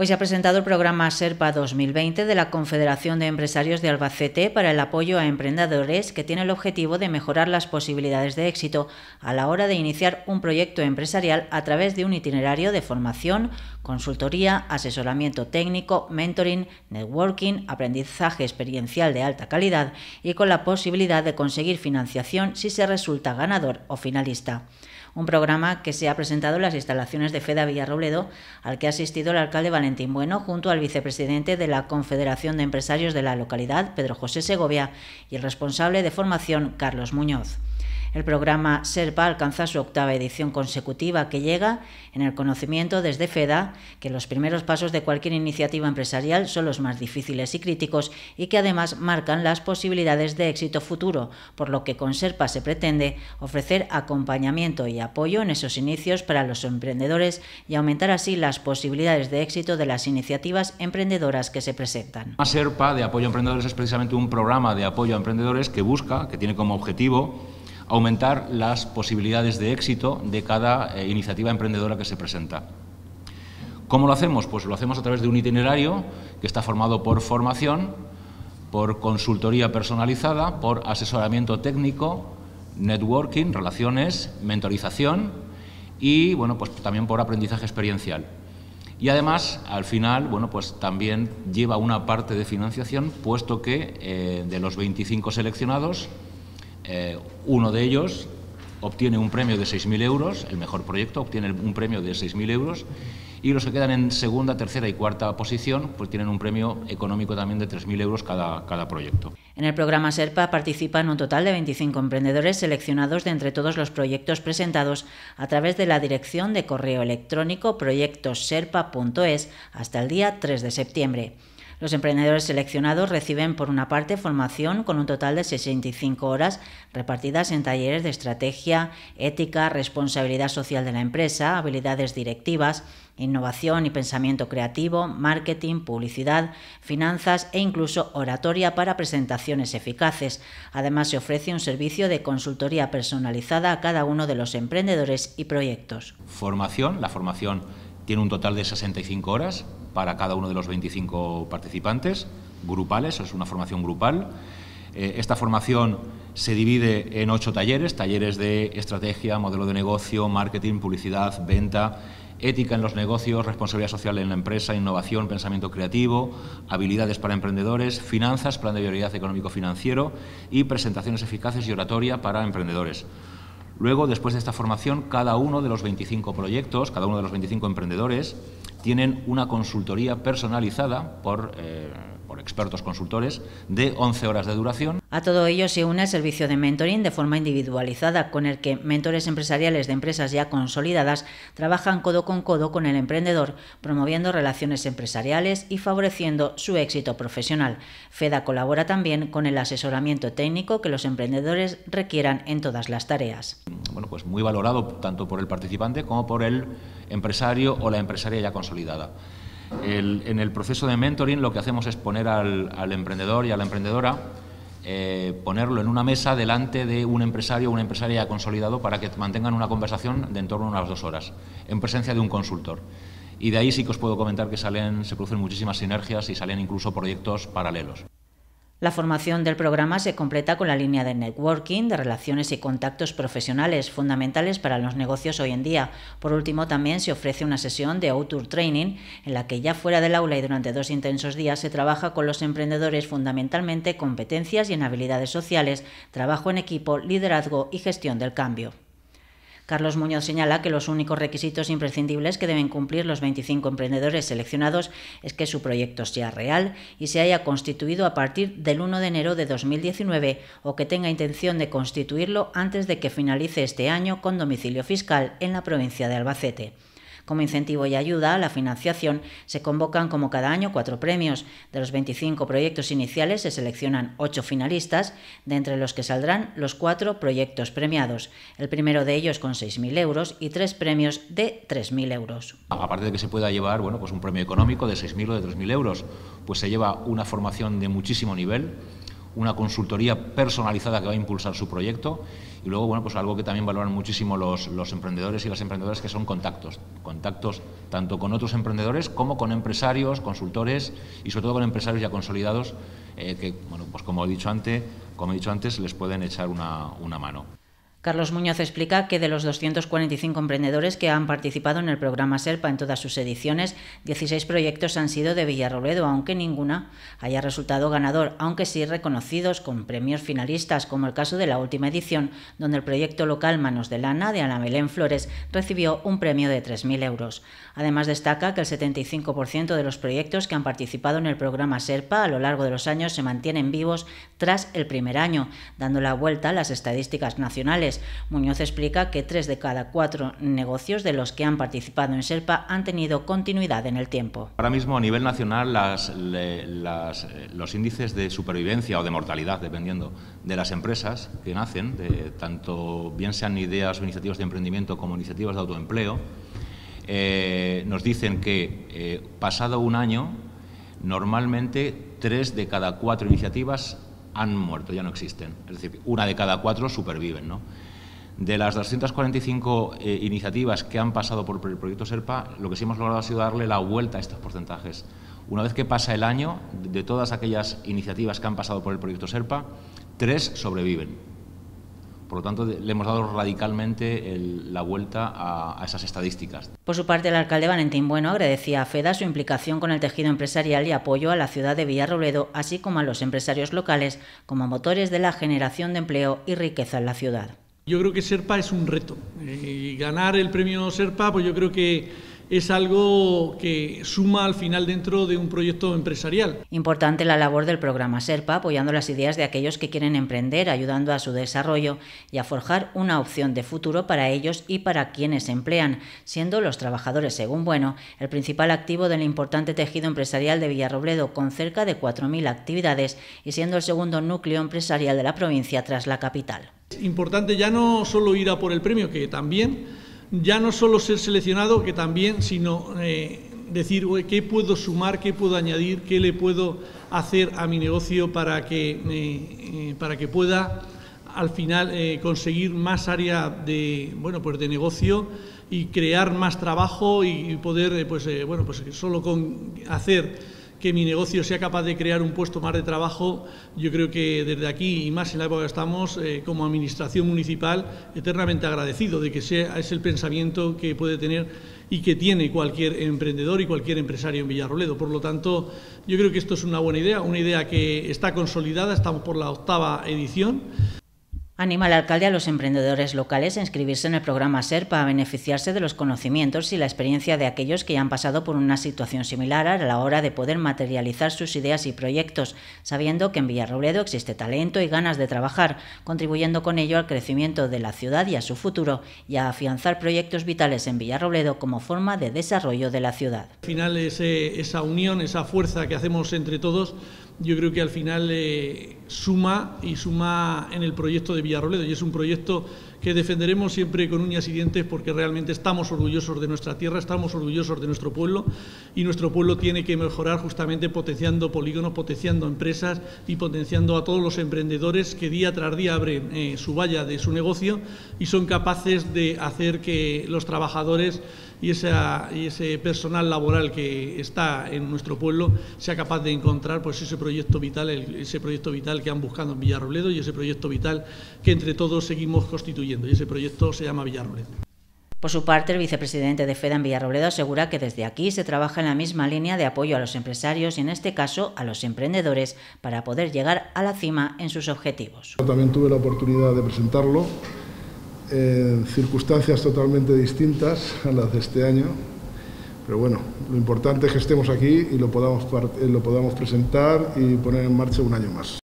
Hoy se ha presentado el programa SERPA 2020 de la Confederación de Empresarios de Albacete para el apoyo a emprendedores que tiene el objetivo de mejorar las posibilidades de éxito a la hora de iniciar un proyecto empresarial a través de un itinerario de formación, consultoría, asesoramiento técnico, mentoring, networking, aprendizaje experiencial de alta calidad y con la posibilidad de conseguir financiación si se resulta ganador o finalista un programa que se ha presentado en las instalaciones de FEDA Villarrobledo, al que ha asistido el alcalde Valentín Bueno junto al vicepresidente de la Confederación de Empresarios de la localidad, Pedro José Segovia, y el responsable de formación, Carlos Muñoz. El programa SERPA alcanza su octava edición consecutiva que llega en el conocimiento desde FEDA que los primeros pasos de cualquier iniciativa empresarial son los más difíciles y críticos y que además marcan las posibilidades de éxito futuro, por lo que con SERPA se pretende ofrecer acompañamiento y apoyo en esos inicios para los emprendedores y aumentar así las posibilidades de éxito de las iniciativas emprendedoras que se presentan. SERPA de apoyo a emprendedores es precisamente un programa de apoyo a emprendedores que busca, que tiene como objetivo aumentar las posibilidades de éxito de cada eh, iniciativa emprendedora que se presenta. ¿Cómo lo hacemos? Pues lo hacemos a través de un itinerario que está formado por formación, por consultoría personalizada, por asesoramiento técnico, networking, relaciones, mentorización y bueno, pues también por aprendizaje experiencial. Y además, al final, bueno, pues también lleva una parte de financiación, puesto que eh, de los 25 seleccionados, eh, uno de ellos obtiene un premio de 6.000 euros, el mejor proyecto obtiene un premio de 6.000 euros, y los que quedan en segunda, tercera y cuarta posición pues tienen un premio económico también de 3.000 euros cada, cada proyecto. En el programa SERPA participan un total de 25 emprendedores seleccionados de entre todos los proyectos presentados a través de la dirección de correo electrónico proyectoserpa.es hasta el día 3 de septiembre. Los emprendedores seleccionados reciben, por una parte, formación con un total de 65 horas repartidas en talleres de estrategia, ética, responsabilidad social de la empresa, habilidades directivas, innovación y pensamiento creativo, marketing, publicidad, finanzas e incluso oratoria para presentaciones eficaces. Además, se ofrece un servicio de consultoría personalizada a cada uno de los emprendedores y proyectos. Formación, la formación tiene un total de 65 horas para cada uno de los 25 participantes, grupales, es una formación grupal. Eh, esta formación se divide en ocho talleres, talleres de estrategia, modelo de negocio, marketing, publicidad, venta, ética en los negocios, responsabilidad social en la empresa, innovación, pensamiento creativo, habilidades para emprendedores, finanzas, plan de viabilidad económico-financiero y presentaciones eficaces y oratoria para emprendedores. Luego, después de esta formación, cada uno de los 25 proyectos, cada uno de los 25 emprendedores tienen una consultoría personalizada por, eh, por, expertos consultores de 11 horas de duración. A todo ello se une el servicio de mentoring de forma individualizada, con el que mentores empresariales de empresas ya consolidadas trabajan codo con codo con el emprendedor, promoviendo relaciones empresariales y favoreciendo su éxito profesional. FEDA colabora también con el asesoramiento técnico que los emprendedores requieran en todas las tareas. Bueno, pues muy valorado tanto por el participante como por el empresario o la empresaria ya consolidada. en el proceso de mentoring lo que hacemos es poner al, emprendedor y a la emprendedora, eh, ponerlo en una mesa delante de un empresario o una empresaria ya consolidado para que mantengan una conversación de en torno a unas dos horas, en presencia de un consultor. Y de ahí sí que os puedo comentar que salen, se producen muchísimas sinergias y salen incluso proyectos paralelos. La formación del programa se completa con la línea de networking, de relaciones y contactos profesionales fundamentales para los negocios hoy en día. Por último, también se ofrece una sesión de Outdoor Training, en la que ya fuera del aula y durante dos intensos días se trabaja con los emprendedores fundamentalmente competencias y en habilidades sociales, trabajo en equipo, liderazgo y gestión del cambio. Carlos Muñoz señala que los únicos requisitos imprescindibles que deben cumplir los 25 emprendedores seleccionados es que su proyecto sea real y se haya constituido a partir del 1 de enero de 2019 o que tenga intención de constituirlo antes de que finalice este año con domicilio fiscal en la provincia de Albacete. Como incentivo y ayuda a la financiación, se convocan como cada año cuatro premios. De los 25 proyectos iniciales se seleccionan ocho finalistas, de entre los que saldrán los cuatro proyectos premiados, el primero de ellos con 6.000 euros y tres premios de 3.000 euros. Aparte de que se pueda llevar bueno, pues un premio económico de 6.000 o de 3.000 euros, pues se lleva una formación de muchísimo nivel una consultoría personalizada que va a impulsar su proyecto y luego, bueno, pues algo que también valoran muchísimo los, emprendedores y las emprendedoras que son contactos, contactos tanto con otros emprendedores como con empresarios, consultores y sobre todo con empresarios ya consolidados eh, que, bueno, pues como he dicho antes, como he dicho antes, les pueden echar una mano. Carlos Muñoz explica que de los 245 emprendedores que han participado en el programa SERPA en todas sus ediciones, 16 proyectos han sido de Villarrobledo, aunque ninguna haya resultado ganador, aunque sí reconocidos con premios finalistas, como el caso de la última edición, donde el proyecto local Manos de Lana de Ana Belén Flores recibió un premio de 3.000 euros. Además, destaca que el 75% de los proyectos que han participado en el programa SERPA a lo largo de los años se mantienen vivos tras el primer año, dando la vuelta a las estadísticas nacionales Muñoz explica que tres de cada cuatro negocios de los que han participado en SERPA han tenido continuidad en el tiempo. Ahora mismo a nivel nacional eh, los índices de supervivencia o de mortalidad, dependiendo de las empresas que nacen, de, tanto bien sean ideas o iniciativas de emprendimiento como iniciativas de autoempleo, eh, nos dicen que eh, pasado un año, normalmente tres de cada cuatro iniciativas han muerto, ya no existen. Es decir, una de cada cuatro superviven. ¿no? De las 245 eh, iniciativas que han pasado por el proyecto SERPA, lo que sí hemos logrado ha sido darle la vuelta a estos porcentajes. Una vez que pasa el año, de todas aquellas iniciativas que han pasado por el proyecto SERPA, tres sobreviven. Por lo tanto, le hemos dado radicalmente la vuelta a, esas estadísticas. Por su parte, el alcalde Valentín Bueno agradecía a FEDA su implicación con el tejido empresarial y apoyo a la ciudad de Villarrobledo, así como a los empresarios locales, como motores de la generación de empleo y riqueza en la ciudad. Yo creo que SERPA es un reto. Eh, y ganar el premio SERPA, pues yo creo que es algo que suma al final dentro de un proyecto empresarial. Importante la labor del programa SERPA, apoyando las ideas de aquellos que quieren emprender, ayudando a su desarrollo y a forjar una opción de futuro para ellos y para quienes emplean, siendo los trabajadores, según Bueno, el principal activo del importante tejido empresarial de Villarrobledo, con cerca de 4.000 actividades y siendo el segundo núcleo empresarial de la provincia tras la capital. Importante ya no solo ir a por el premio, que también, ya no solo ser seleccionado, que también, sino eh, decir qué puedo sumar, qué puedo añadir, qué le puedo hacer a mi negocio para que, eh, pueda al final eh, conseguir más área de, bueno, pues de negocio y crear más trabajo y, poder, pues, bueno, pues solo con hacer que mi negocio sea capaz de crear un puesto más de trabajo, yo creo que desde aquí y más en la época que estamos, eh, como Administración Municipal, eternamente agradecido de que sea, es el pensamiento que puede tener y que tiene cualquier emprendedor y cualquier empresario en Villarroledo. Por lo tanto, yo creo que esto es una buena idea, una idea que está consolidada, estamos por la octava edición. Anima al alcalde a los emprendedores locales a inscribirse en el programa SER para beneficiarse de los conocimientos y la experiencia de aquellos que ya han pasado por una situación similar a la hora de poder materializar sus ideas y proyectos, sabiendo que en Villarrobledo existe talento y ganas de trabajar, contribuyendo con ello al crecimiento de la ciudad y a su futuro, y a afianzar proyectos vitales en Villarrobledo como forma de desarrollo de la ciudad. Al final, esa unión, esa fuerza que hacemos entre todos, yo creo que al final eh, suma y suma en el proyecto de Villarroledo. Y es un proyecto que defenderemos siempre con uñas y dientes porque realmente estamos orgullosos de nuestra tierra, estamos orgullosos de nuestro pueblo y nuestro pueblo tiene que mejorar justamente potenciando polígonos, potenciando empresas y potenciando a todos los emprendedores que día tras día abren eh, su valla de su negocio y son capaces de hacer que los trabajadores y, ese personal laboral que está en nuestro pueblo sea capaz de encontrar pues, ese proyecto vital, ese proyecto vital que han buscado en Villarrobledo y ese proyecto vital que entre todos seguimos constituyendo. Y ese proyecto se llama Villarrobledo. Por su parte, el vicepresidente de FEDA en Villarrobledo asegura que desde aquí se trabaja en la misma línea de apoyo a los empresarios y, en este caso, a los emprendedores para poder llegar a la cima en sus objetivos. Yo también tuve la oportunidad de presentarlo en eh, circunstancias totalmente distintas a las de este año, pero bueno, lo importante es que estemos aquí y lo podamos, eh, lo podamos presentar y poner en marcha un año más.